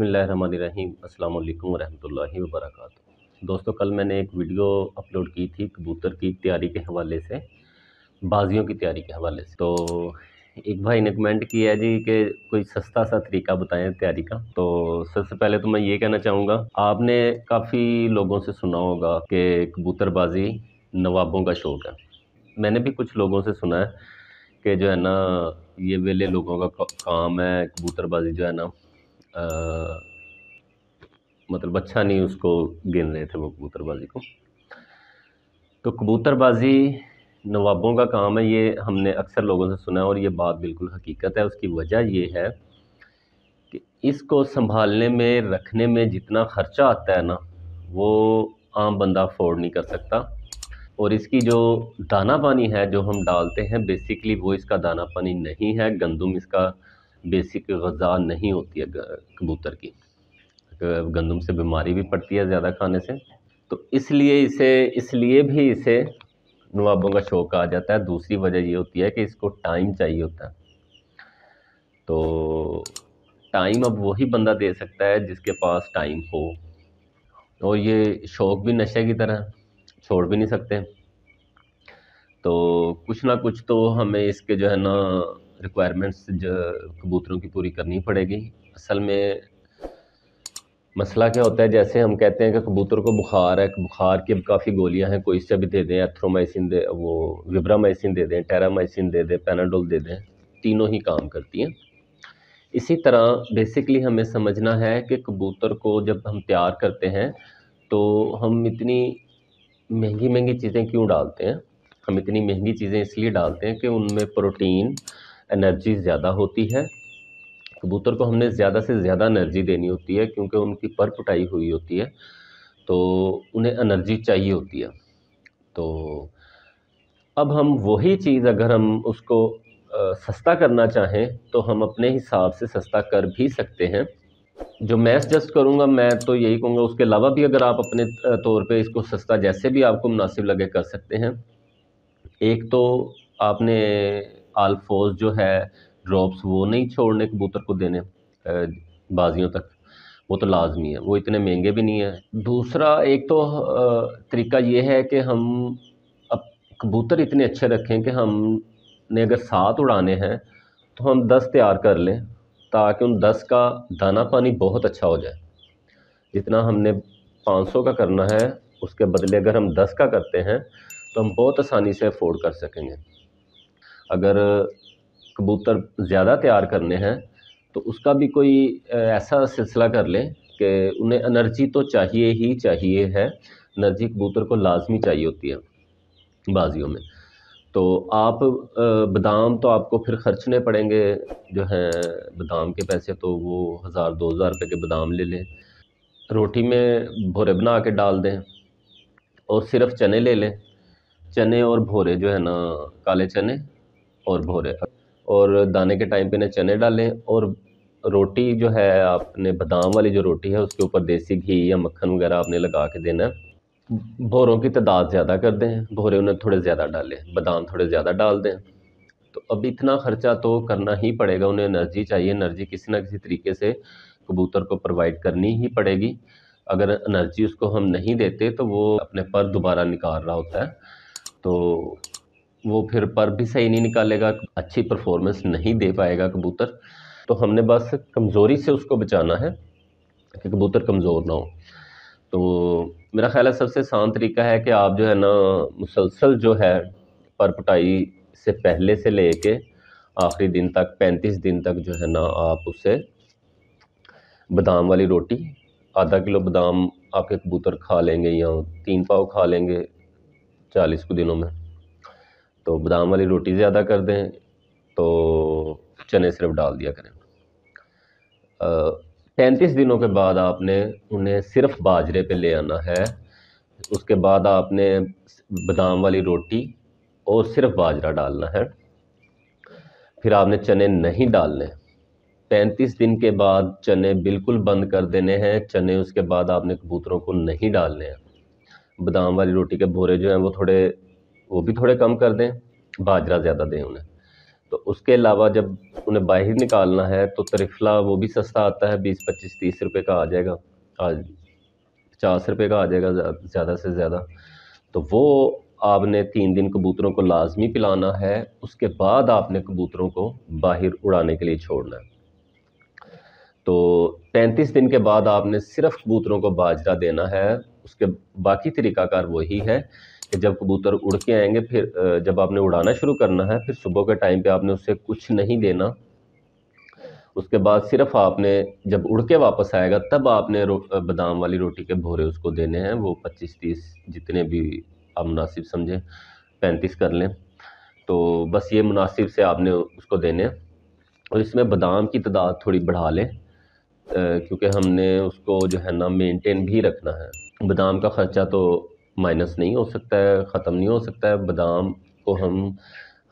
बसमीम अल्लाम वरहमल वर्क दोस्तों कल मैंने एक वीडियो अपलोड की थी कबूतर की तैयारी के हवाले से बाजियों की तैयारी के हवाले से तो एक भाई ने कमेंट किया है जी कि कोई सस्ता सा तरीका बताएं तैयारी का तो सबसे पहले तो मैं ये कहना चाहूँगा आपने काफ़ी लोगों से सुना होगा कि कबूतरबाजी नवाबों का शौक़ है मैंने भी कुछ लोगों से सुना है कि जो है ना ये वेले लोगों का काम है कबूतरबाजी जो है ना आ, मतलब अच्छा नहीं उसको गिन रहे थे वो कबूतरबाजी को तो कबूतरबाजी नवाबों का काम है ये हमने अक्सर लोगों से सुना है और ये बात बिल्कुल हकीकत है उसकी वजह ये है कि इसको संभालने में रखने में जितना ख़र्चा आता है ना वो आम बंदा अफोर्ड नहीं कर सकता और इसकी जो दाना पानी है जो हम डालते हैं बेसिकली वो इसका दाना पानी नहीं है गंदम इसका बेसिक गज़ा नहीं होती है कबूतर की गंदम से बीमारी भी पड़ती है ज़्यादा खाने से तो इसलिए इसे इसलिए भी इसे नवाबों का शौक आ जाता है दूसरी वजह ये होती है कि इसको टाइम चाहिए होता है तो टाइम अब वही बंदा दे सकता है जिसके पास टाइम हो और ये शौक़ भी नशे की तरह छोड़ भी नहीं सकते तो कुछ ना कुछ तो हमें इसके जो है ना रिक्वायरमेंट्स जो कबूतरों की पूरी करनी पड़ेगी असल में मसला क्या होता है जैसे हम कहते हैं कि कबूतर को बुखार है बुखार की काफ़ी गोलियां हैं कोई से भी दे दें एथ्रोमाइसिन दे वो विब्रामाइसिन दे दें टेरामाइसिन दे दें पैनाडोल दे दें तीनों ही काम करती हैं इसी तरह बेसिकली हमें समझना है कि कबूतर को जब हम तैयार करते हैं तो हम इतनी महंगी महंगी चीज़ें क्यों डालते हैं हम इतनी महंगी चीज़ें इसलिए डालते हैं कि उनमें प्रोटीन एनर्जी ज़्यादा होती है कबूतर को हमने ज़्यादा से ज़्यादा एनर्जी देनी होती है क्योंकि उनकी पर पुटाई हुई होती है तो उन्हें एनर्जी चाहिए होती है तो अब हम वही चीज़ अगर हम उसको आ, सस्ता करना चाहें तो हम अपने हिसाब से सस्ता कर भी सकते हैं जो मैं सजेस्ट करूँगा मैं तो यही कहूँगा उसके अलावा भी अगर आप अपने तौर पे इसको सस्ता जैसे भी आपको मुनासिब लगे कर सकते हैं एक तो आपने अल्फोज जो है ड्रॉप्स वो नहीं छोड़ने कबूतर को देने बाजियों तक वो तो लाजमी है वो इतने महंगे भी नहीं है दूसरा एक तो तरीका ये है कि हम अब कबूतर इतने अच्छे रखें कि हमने अगर सात उड़ाने हैं तो हम दस तैयार कर लें ताकि उन दस का दाना पानी बहुत अच्छा हो जाए जितना हमने पाँच सौ का करना है उसके बदले अगर हम दस का करते हैं तो हम बहुत आसानी से अफोर्ड कर सकेंगे अगर कबूतर ज़्यादा तैयार करने हैं तो उसका भी कोई ऐसा सिलसिला कर लें कि उन्हें एनर्जी तो चाहिए ही चाहिए है एनर्जी कबूतर को लाजमी चाहिए होती है बाजियों में तो आप बादाम तो आपको फिर खर्चने पड़ेंगे जो है बादाम के पैसे तो वो हज़ार दो हज़ार रुपये के बादाम ले लें रोटी में भोरे बना के डाल दें और सिर्फ चने ले लें चने और भोरे जो है ना काले चने और भोरे और दाने के टाइम पे ना चने डालें और रोटी जो है आपने बादाम वाली जो रोटी है उसके ऊपर देसी घी या मक्खन वगैरह आपने लगा के देना भोरों की तादाद ज़्यादा कर दें भोरे उन्हें थोड़े ज़्यादा डालें बादाम थोड़े ज़्यादा डाल दें तो अब इतना ख़र्चा तो करना ही पड़ेगा उन्हें एनर्जी चाहिए एनर्जी किसी ना किसी तरीके से कबूतर को प्रोवाइड करनी ही पड़ेगी अगर एनर्जी उसको हम नहीं देते तो वो अपने पर दोबारा निकाल रहा होता है तो वो फिर पर भी सही नहीं निकालेगा अच्छी परफॉर्मेंस नहीं दे पाएगा कबूतर तो हमने बस कमज़ोरी से उसको बचाना है कि कबूतर कमज़ोर ना हो तो मेरा ख्याल है सबसे आसान तरीका है कि आप जो है ना मुसलसल जो है पर पटाई से पहले से ले कर आखिरी दिन तक पैंतीस दिन तक जो है ना आप उसे बादाम वाली रोटी आधा किलो बादाम आपके कबूतर खा लेंगे या तीन पाव खा लेंगे चालीस को दिनों में तो बादाम वाली रोटी ज़्यादा कर दें तो चने सिर्फ डाल दिया करें पैंतीस दिनों के बाद आपने उन्हें सिर्फ बाजरे पे ले आना है उसके बाद आपने बादाम वाली रोटी और सिर्फ बाजरा डालना है फिर आपने चने नहीं डालने पैंतीस दिन के बाद चने बिल्कुल बंद कर देने हैं चने उसके बाद आपने कबूतरों को नहीं डालने हैं बादाम वाली रोटी के भोरे जो हैं वो थोड़े वो भी थोड़े कम कर दें बाजरा ज़्यादा दें उन्हें तो उसके अलावा जब उन्हें बाहर निकालना है तो त्रिफला वो भी सस्ता आता है बीस पच्चीस तीस रुपये का आ जाएगा आज पचास रुपये का आ जाएगा ज़्यादा से ज़्यादा तो वो आपने तीन दिन कबूतरों को लाजमी पिलाना है उसके बाद आपने कबूतरों को बाहर उड़ाने के लिए छोड़ना है तो पैंतीस दिन के बाद आपने सिर्फ कबूतरों को बाजरा देना है उसके बाकी तरीक़ाकार वही है कि जब कबूतर उड़ के आएंगे फिर जब आपने उड़ाना शुरू करना है फिर सुबह के टाइम पे आपने उससे कुछ नहीं देना उसके बाद सिर्फ आपने जब उड़ के वापस आएगा तब आपने बादाम वाली रोटी के भोरे उसको देने हैं वो पच्चीस तीस जितने भी आप मुनासिब समझें पैंतीस कर लें तो बस ये मुनासिब से आपने उसको देने हैं और इसमें बादाम की तादाद थोड़ी बढ़ा लें क्योंकि हमने उसको जो है ना मेंटेन भी रखना है बादाम का ख़र्चा तो माइनस नहीं हो सकता है ख़त्म नहीं हो सकता है बादाम को हम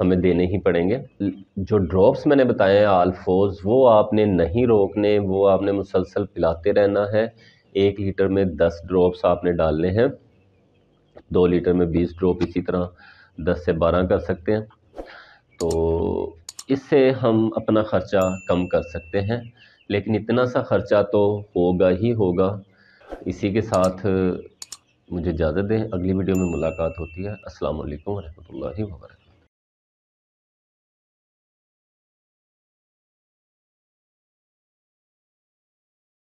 हमें देने ही पड़ेंगे जो ड्रॉप्स मैंने बताए हैं आलफोज वो आपने नहीं रोकने वो आपने मुसलसल पिलाते रहना है एक लीटर में दस ड्रॉप्स आपने डालने हैं दो लीटर में बीस ड्रॉप इसी तरह दस से बारह कर सकते हैं तो इससे हम अपना ख़र्चा कम कर सकते हैं लेकिन इतना सा ख़र्चा तो होगा ही होगा इसी के साथ मुझे इजाज़त दें अगली वीडियो में मुलाकात होती है असल वालेकुम वर्क